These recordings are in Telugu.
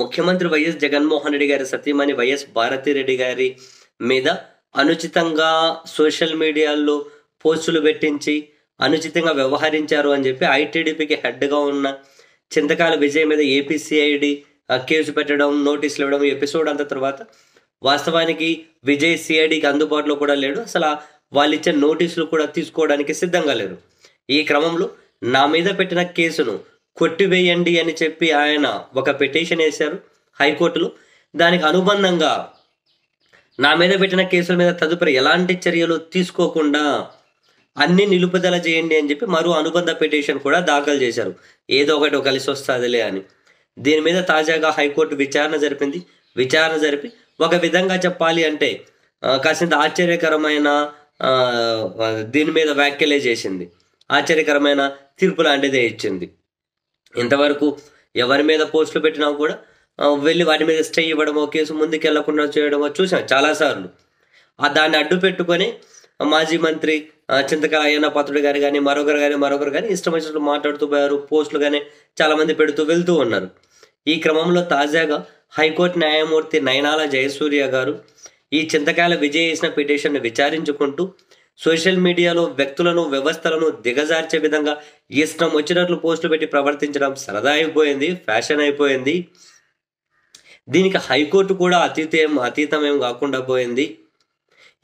ముఖ్యమంత్రి వైఎస్ జగన్మోహన్ రెడ్డి గారి సతీమణి వైఎస్ భారతిరెడ్డి గారి మీద అనుచితంగా సోషల్ మీడియాలో పోస్టులు పెట్టించి అనుచితంగా వ్యవహరించారు అని చెప్పి ఐటీడీపీకి హెడ్గా ఉన్న చింతకాల విజయ్ మీద ఏపీసీఐడి కేసు పెట్టడం నోటీసులు ఇవ్వడం ఎపిసోడ్ అంత తర్వాత వాస్తవానికి విజయ్ సిఐడికి అందుబాటులో కూడా లేడు అసలు వాళ్ళు ఇచ్చే నోటీసులు కూడా తీసుకోవడానికి సిద్ధంగా లేరు ఈ క్రమంలో నా మీద పెట్టిన కేసును కొట్టివేయండి అని చెప్పి ఆయన ఒక పిటిషన్ వేశారు హైకోర్టులో దానికి అనుబంధంగా నా మీద పెట్టిన కేసుల మీద తదుపరి ఎలాంటి చర్యలు తీసుకోకుండా అన్ని నిలుపుదల చేయండి అని చెప్పి మరో అనుబంధ పిటిషన్ కూడా దాఖలు చేశారు ఏదో ఒకటి కలిసి వస్తుందిలే అని దీని మీద తాజాగా హైకోర్టు విచారణ జరిపింది విచారణ జరిపి ఒక విధంగా చెప్పాలి అంటే కాసింత ఆశ్చర్యకరమైన దీని మీద వ్యాఖ్యలే చేసింది ఆశ్చర్యకరమైన తీర్పు లాంటిదే ఇచ్చింది ఇంతవరకు ఎవరి మీద పోస్టులు పెట్టినా కూడా వెళ్ళి వాటి మీద స్టే ఇవ్వడమో కేసు ముందుకు వెళ్లకుండా చేయడమో చూసాం చాలాసార్లు దాన్ని అడ్డు పెట్టుకొని మాజీ మంత్రి చింతకాల అయ్యన్న పాత్రుడు గారు కానీ మరొకరు కానీ మరొకరు కానీ ఇష్టం వచ్చినట్లు మాట్లాడుతూ పోయారు పోస్టులు కానీ చాలామంది పెడుతూ వెళ్తూ ఉన్నారు ఈ క్రమంలో తాజాగా హైకోర్టు న్యాయమూర్తి నయనాల జయసూర్య గారు ఈ చింతకాయల విజయ్ వేసిన పిటిషన్ను విచారించుకుంటూ సోషల్ మీడియాలో వ్యక్తులను వ్యవస్థలను దిగజార్చే విధంగా ఇష్టం వచ్చినట్లు పోస్టులు పెట్టి ప్రవర్తించడం సరదా అయిపోయింది ఫ్యాషన్ అయిపోయింది దీనికి హైకోర్టు కూడా అతీతం అతీతమేం కాకుండా పోయింది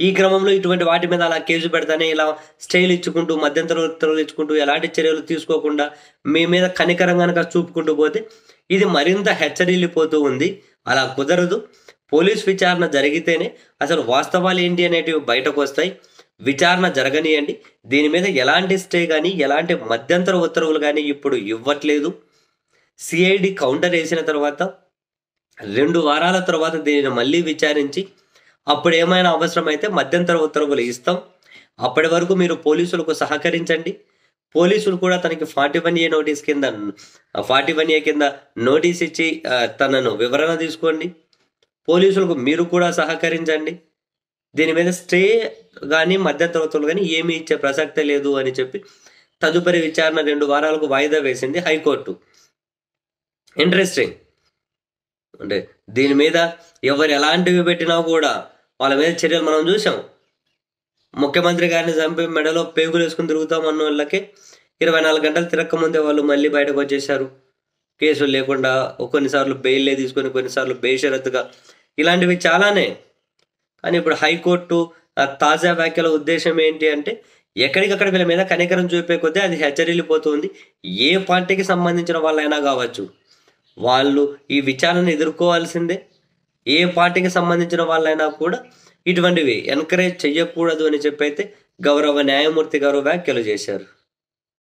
ఈ క్రమంలో ఇటువంటి వాటి మీద అలా కేసు పెడతానే ఇలా స్టైల్ ఇచ్చుకుంటూ మధ్యంతర ఉత్తర్వులు ఇచ్చుకుంటూ ఎలాంటి చర్యలు తీసుకోకుండా మీ మీద కనికరం కనుక చూపుకుంటూ పోతే ఇది మరింత హెచ్చరిల్లిపోతూ ఉంది అలా కుదరదు పోలీస్ విచారణ జరిగితేనే అసలు వాస్తవాలు ఏంటి అనేటివి బయటకు వస్తాయి విచారణ జరగనియండి దీని మీద ఎలాంటి స్టే కానీ ఎలాంటి మధ్యంతర ఉత్తర్వులు కానీ ఇప్పుడు ఇవ్వట్లేదు సిఐడి కౌంటర్ వేసిన తర్వాత రెండు వారాల తర్వాత దీనిని మళ్ళీ విచారించి అప్పుడు ఏమైనా అవసరమైతే మధ్యంతర ఉత్తర్వులు ఇస్తాం అప్పటి వరకు మీరు పోలీసులకు సహకరించండి పోలీసులు కూడా తనకి ఫార్టీ వన్ ఏ నోటీస్ కింద ఫార్టీ వన్ ఏ కింద నోటీస్ ఇచ్చి తనను వివరణ తీసుకోండి పోలీసులకు మీరు కూడా సహకరించండి దీని మీద స్టే కానీ మధ్య తరగతులు కానీ ఏమీ ఇచ్చే ప్రసక్తే లేదు అని చెప్పి తదుపరి విచారణ రెండు వారాలకు వాయిదా వేసింది హైకోర్టు ఇంట్రెస్టింగ్ అంటే దీని మీద ఎవరు ఎలాంటివి పెట్టినా కూడా వాళ్ళ మీద చర్యలు మనం చూసాం ముఖ్యమంత్రి గారిని చంపి మెడలో పేగులు వేసుకుని తిరుగుతాం అన్న వాళ్ళకి ఇరవై నాలుగు గంటలు ముందే వాళ్ళు మళ్ళీ బయటకు వచ్చేసారు కేసులు లేకుండా కొన్నిసార్లు బెయిల్లే తీసుకొని కొన్నిసార్లు బేషరత్తుగా ఇలాంటివి చాలానే కానీ ఇప్పుడు హైకోర్టు తాజా వ్యాఖ్యల ఉద్దేశం ఏంటి అంటే ఎక్కడికక్కడ వీళ్ళ మీద కనికరం చూపే కొద్దీ అది హెచ్చరిల్లిపోతుంది ఏ పార్టీకి సంబంధించిన వాళ్ళైనా కావచ్చు వాళ్ళు ఈ విచారణను ఎదుర్కోవాల్సిందే ఏ పార్టీకి సంబంధించిన వాళ్ళైనా కూడా ఇటువంటివి ఎంకరేజ్ చేయకూడదు అని చెప్పైతే గౌరవ న్యాయమూర్తి గారు వ్యాఖ్యలు చేశారు